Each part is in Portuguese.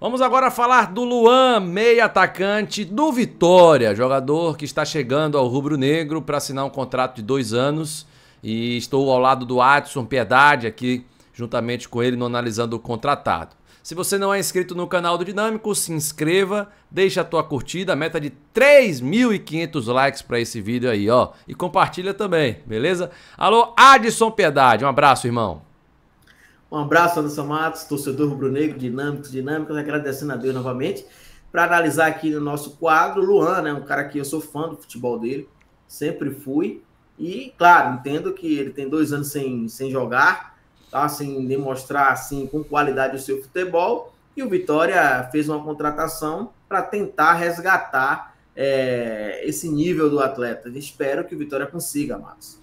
Vamos agora falar do Luan, meia atacante do Vitória, jogador que está chegando ao Rubro Negro para assinar um contrato de dois anos. E estou ao lado do Adson Piedade aqui, juntamente com ele, no analisando o contratado. Se você não é inscrito no canal do Dinâmico, se inscreva, deixa a tua curtida, meta de 3.500 likes para esse vídeo aí, ó. E compartilha também, beleza? Alô, Adson Piedade, um abraço, irmão. Um abraço, Anderson Matos, torcedor rubro-negro, dinâmicos, dinâmicas, agradecendo a Deus novamente. Para analisar aqui no nosso quadro, Luan, né, um cara que eu sou fã do futebol dele, sempre fui. E, claro, entendo que ele tem dois anos sem, sem jogar, tá? sem demonstrar assim, com qualidade o seu futebol. E o Vitória fez uma contratação para tentar resgatar é, esse nível do atleta. Espero que o Vitória consiga, Matos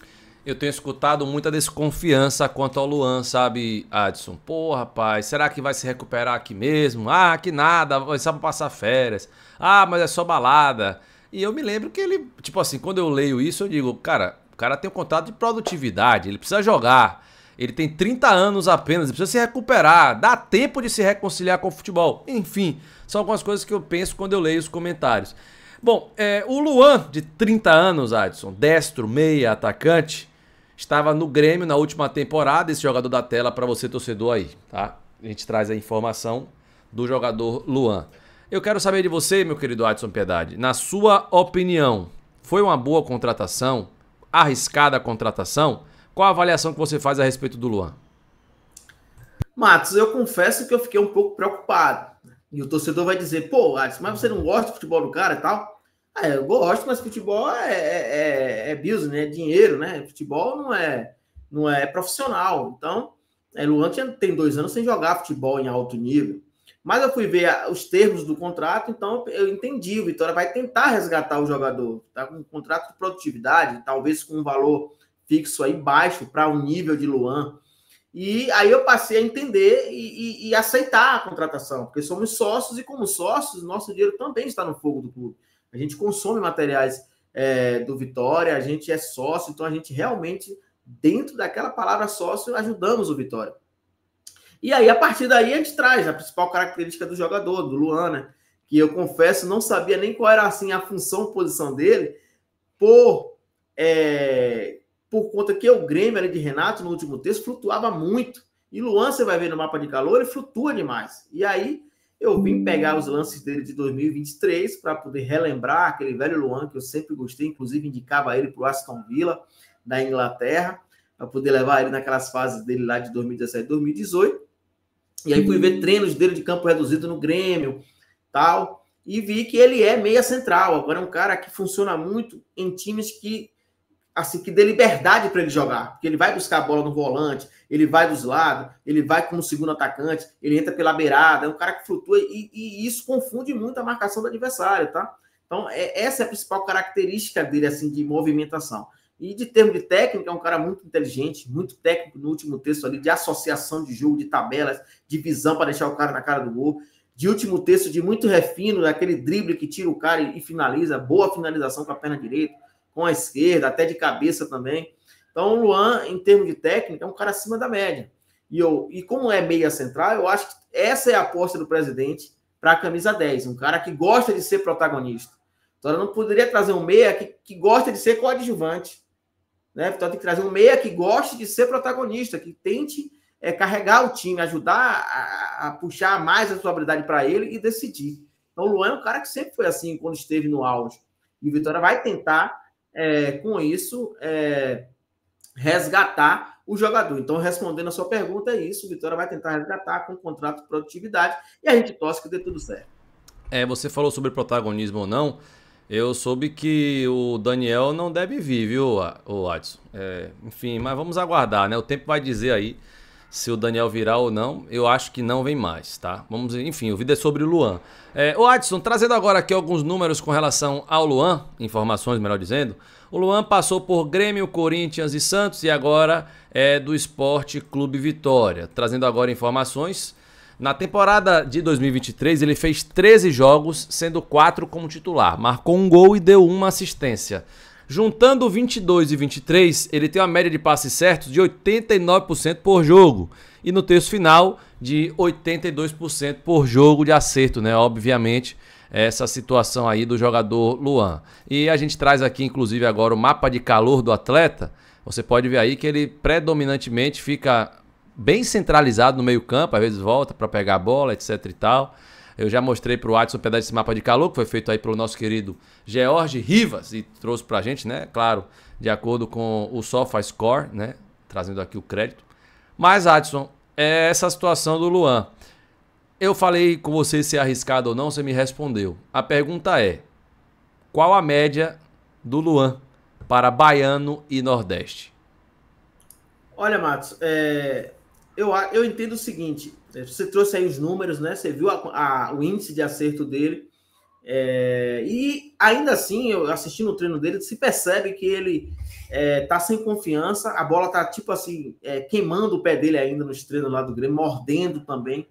eu tenho escutado muita desconfiança quanto ao Luan, sabe, Adson? Pô, rapaz, será que vai se recuperar aqui mesmo? Ah, que nada, vai é só passar férias. Ah, mas é só balada. E eu me lembro que ele, tipo assim, quando eu leio isso, eu digo, cara, o cara tem um contrato de produtividade, ele precisa jogar. Ele tem 30 anos apenas, ele precisa se recuperar, dá tempo de se reconciliar com o futebol. Enfim, são algumas coisas que eu penso quando eu leio os comentários. Bom, é, o Luan, de 30 anos, Adson, destro, meia, atacante, estava no Grêmio na última temporada, esse jogador da tela para você torcedor aí, tá? A gente traz a informação do jogador Luan. Eu quero saber de você, meu querido Adson Piedade, na sua opinião, foi uma boa contratação? Arriscada a contratação? Qual a avaliação que você faz a respeito do Luan? Matos, eu confesso que eu fiquei um pouco preocupado. Né? E o torcedor vai dizer, pô, Adson, mas você não gosta do futebol do cara e tal? Ah, eu gosto, mas futebol é, é, é, é business, né? é dinheiro, né? Futebol não é, não é profissional. Então, é, Luan tinha, tem dois anos sem jogar futebol em alto nível. Mas eu fui ver a, os termos do contrato, então eu entendi. O Vitória vai tentar resgatar o jogador. Está com um contrato de produtividade, talvez com um valor fixo aí baixo para o um nível de Luan. E aí eu passei a entender e, e, e, aceitar a contratação, porque somos sócios e, como sócios, nosso dinheiro também está no fogo do clube. A gente consome materiais é, do Vitória, a gente é sócio, então a gente realmente, dentro daquela palavra sócio, ajudamos o Vitória. E aí, a partir daí, a gente traz a principal característica do jogador, do Luana, né? que eu confesso, não sabia nem qual era assim a função, posição dele, por é, por conta que o Grêmio ali de Renato no último texto flutuava muito. E Luan, você vai ver no mapa de calor, ele flutua demais. E aí eu vim pegar os lances dele de 2023 para poder relembrar aquele velho Luan que eu sempre gostei, inclusive indicava ele para o Aston Villa da Inglaterra, para poder levar ele naquelas fases dele lá de 2017 2018. E aí fui ver treinos dele de campo reduzido no Grêmio, tal, e vi que ele é meia central. Agora é um cara que funciona muito em times que assim que dê liberdade para ele jogar, porque ele vai buscar a bola no volante, ele vai dos lados, ele vai como segundo atacante, ele entra pela beirada, é um cara que flutua e, e isso confunde muito a marcação do adversário, tá? Então, é, essa é a principal característica dele, assim, de movimentação. E de termo de técnica, é um cara muito inteligente, muito técnico no último texto ali, de associação de jogo, de tabelas, de visão para deixar o cara na cara do gol. De último texto, de muito refino, aquele drible que tira o cara e finaliza, boa finalização com a perna direita com a esquerda, até de cabeça também. Então, o Luan, em termos de técnica, é um cara acima da média. E, eu, e como é meia central, eu acho que essa é a aposta do presidente para a camisa 10. Um cara que gosta de ser protagonista. Então, ela não poderia trazer um meia que, que gosta de ser coadjuvante. Né? Então, tem que trazer um meia que goste de ser protagonista, que tente é, carregar o time, ajudar a, a puxar mais a sua habilidade para ele e decidir. Então, o Luan é um cara que sempre foi assim quando esteve no auge. E o Vitória vai tentar é, com isso, é, resgatar o jogador. Então, respondendo a sua pergunta, é isso. O Vitória vai tentar resgatar com o contrato de produtividade e a gente torce que dê tudo certo. É, você falou sobre protagonismo ou não. Eu soube que o Daniel não deve vir, viu, o Adson? É, enfim, mas vamos aguardar, né? O tempo vai dizer aí se o Daniel virar ou não, eu acho que não vem mais, tá? Vamos, enfim, o vídeo é sobre o Luan. É, o Adson, trazendo agora aqui alguns números com relação ao Luan, informações, melhor dizendo. O Luan passou por Grêmio, Corinthians e Santos e agora é do Esporte Clube Vitória. Trazendo agora informações. Na temporada de 2023, ele fez 13 jogos, sendo 4 como titular. Marcou um gol e deu uma assistência. Juntando 22 e 23, ele tem uma média de passes certos de 89% por jogo. E no terço final, de 82% por jogo de acerto, né? Obviamente, essa situação aí do jogador Luan. E a gente traz aqui, inclusive, agora o mapa de calor do atleta. Você pode ver aí que ele predominantemente fica bem centralizado no meio-campo, às vezes volta para pegar a bola, etc e tal. Eu já mostrei para o Watson um pedaço desse mapa de calor, que foi feito aí pelo nosso querido George Rivas e trouxe para a gente, né? Claro, de acordo com o SofaScore, né? Trazendo aqui o crédito. Mas, Adson, é essa situação do Luan. Eu falei com você se é arriscado ou não, você me respondeu. A pergunta é: qual a média do Luan para baiano e Nordeste? Olha, Matos, é, eu, eu entendo o seguinte: é, você trouxe aí os números, né? Você viu a, a, o índice de acerto dele. É, e ainda assim, eu assistindo o treino dele, se percebe que ele é, tá sem confiança, a bola tá tipo assim, é, queimando o pé dele ainda nos treinos lá do Grêmio, mordendo também.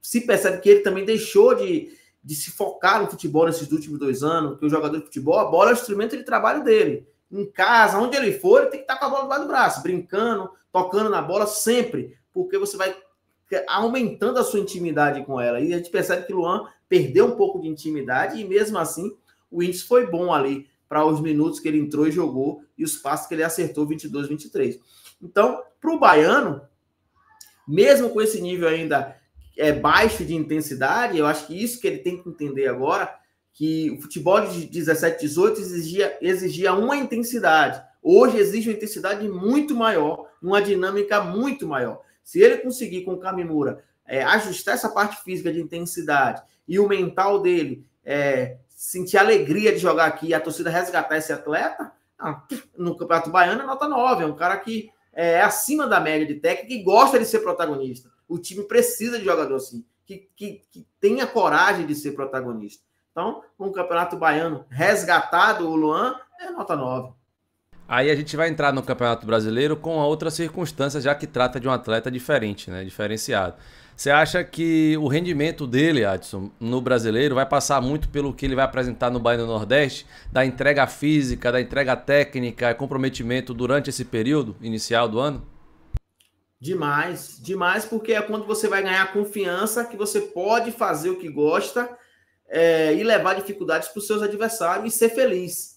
Se percebe que ele também deixou de, de se focar no futebol nesses últimos dois anos, que o jogador de futebol, a bola é o instrumento de trabalho dele. Em casa, onde ele for, ele tem que estar tá com a bola do lado do braço, brincando, tocando na bola sempre porque você vai aumentando a sua intimidade com ela. E a gente percebe que Luan perdeu um pouco de intimidade e mesmo assim o índice foi bom ali para os minutos que ele entrou e jogou e os passos que ele acertou 22, 23. Então, para o baiano, mesmo com esse nível ainda é baixo de intensidade, eu acho que isso que ele tem que entender agora, que o futebol de 17, 18 exigia, exigia uma intensidade. Hoje exige uma intensidade muito maior, uma dinâmica muito maior. Se ele conseguir com o Kamimura é, ajustar essa parte física de intensidade e o mental dele é, sentir alegria de jogar aqui e a torcida resgatar esse atleta, ah, no Campeonato Baiano é nota 9, é um cara que é acima da média de técnica e gosta de ser protagonista. O time precisa de jogador assim, que, que, que tenha coragem de ser protagonista. Então, com um o Campeonato Baiano resgatado, o Luan é nota 9. Aí a gente vai entrar no Campeonato Brasileiro com a outra circunstância, já que trata de um atleta diferente, né? Diferenciado. Você acha que o rendimento dele, Adson, no brasileiro, vai passar muito pelo que ele vai apresentar no Bahia do Nordeste, da entrega física, da entrega técnica, é comprometimento durante esse período inicial do ano? Demais, demais, porque é quando você vai ganhar confiança que você pode fazer o que gosta é, e levar dificuldades para os seus adversários e ser feliz.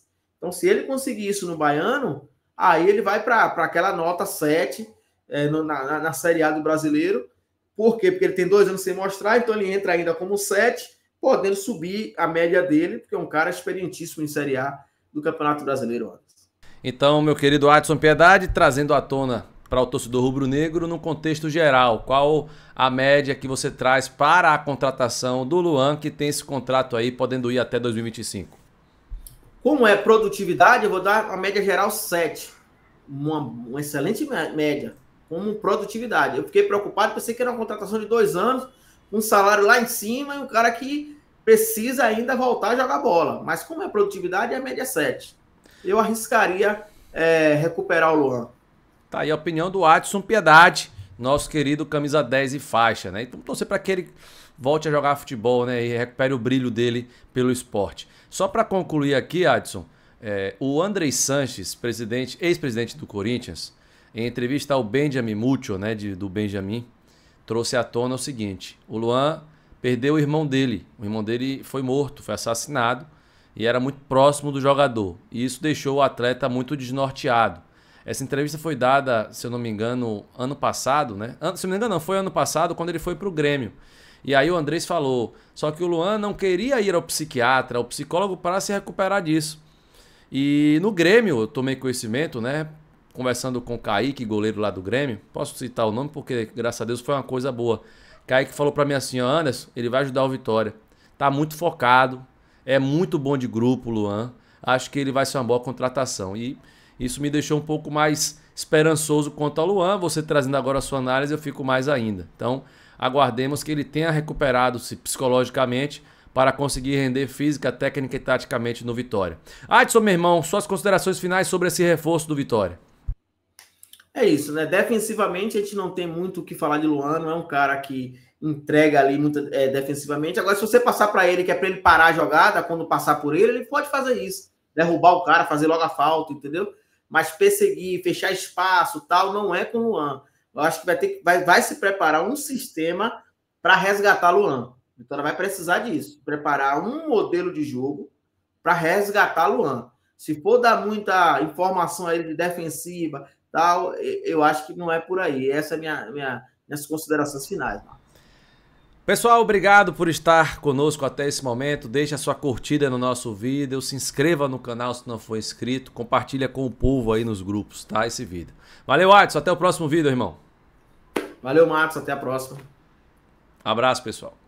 Então, se ele conseguir isso no Baiano, aí ele vai para aquela nota 7 é, no, na, na Série A do Brasileiro. Por quê? Porque ele tem dois anos sem mostrar, então ele entra ainda como 7, podendo subir a média dele, porque é um cara experientíssimo em Série A do Campeonato Brasileiro. Então, meu querido Adson Piedade, trazendo à tona para o torcedor rubro-negro no contexto geral, qual a média que você traz para a contratação do Luan, que tem esse contrato aí, podendo ir até 2025? Como é produtividade, eu vou dar a média geral 7. Uma, uma excelente média, como produtividade. Eu fiquei preocupado, pensei que era uma contratação de dois anos, um salário lá em cima e um cara que precisa ainda voltar a jogar bola. Mas como é produtividade, é média 7. Eu arriscaria é, recuperar o Luan. Tá aí a opinião do Adson Piedade, nosso querido camisa 10 e faixa, né? Então torcer para aquele ele volte a jogar futebol né, e recupere o brilho dele pelo esporte. Só para concluir aqui, Adson, é, o Andrei Sanches, presidente, ex-presidente do Corinthians, em entrevista ao Benjamin Mucho, né, de, do Benjamin, trouxe à tona o seguinte: o Luan perdeu o irmão dele. O irmão dele foi morto, foi assassinado e era muito próximo do jogador. E isso deixou o atleta muito desnorteado. Essa entrevista foi dada, se eu não me engano, ano passado, né? se eu não me engano, não, foi ano passado quando ele foi para o Grêmio. E aí o Andrés falou, só que o Luan não queria ir ao psiquiatra, ao psicólogo para se recuperar disso. E no Grêmio, eu tomei conhecimento, né? Conversando com o Kaique, goleiro lá do Grêmio. Posso citar o nome porque, graças a Deus, foi uma coisa boa. Kaique falou para mim assim, ó, Anderson, ele vai ajudar o Vitória. Tá muito focado, é muito bom de grupo, Luan. Acho que ele vai ser uma boa contratação. E isso me deixou um pouco mais esperançoso quanto ao Luan. Você trazendo agora a sua análise, eu fico mais ainda. Então, Aguardemos que ele tenha recuperado-se psicologicamente para conseguir render física, técnica e taticamente no Vitória. Adson, meu irmão, suas considerações finais sobre esse reforço do Vitória. É isso, né? Defensivamente a gente não tem muito o que falar de Luan, não é um cara que entrega ali muito é, defensivamente. Agora, se você passar para ele, que é para ele parar a jogada, quando passar por ele, ele pode fazer isso. Derrubar o cara, fazer logo a falta, entendeu? Mas perseguir, fechar espaço tal, não é com o Luan. Eu acho que vai, ter, vai, vai se preparar um sistema para resgatar Luan. Vitória então, vai precisar disso, preparar um modelo de jogo para resgatar Luan. Se for dar muita informação a ele de defensiva, tal, eu acho que não é por aí. Essa é minha, minha minhas considerações finais. Pessoal, obrigado por estar conosco até esse momento. Deixe a sua curtida no nosso vídeo, se inscreva no canal se não for inscrito, compartilha com o povo aí nos grupos, tá? Esse vídeo. Valeu, Adson. Até o próximo vídeo, irmão. Valeu, Marcos. Até a próxima. Abraço, pessoal.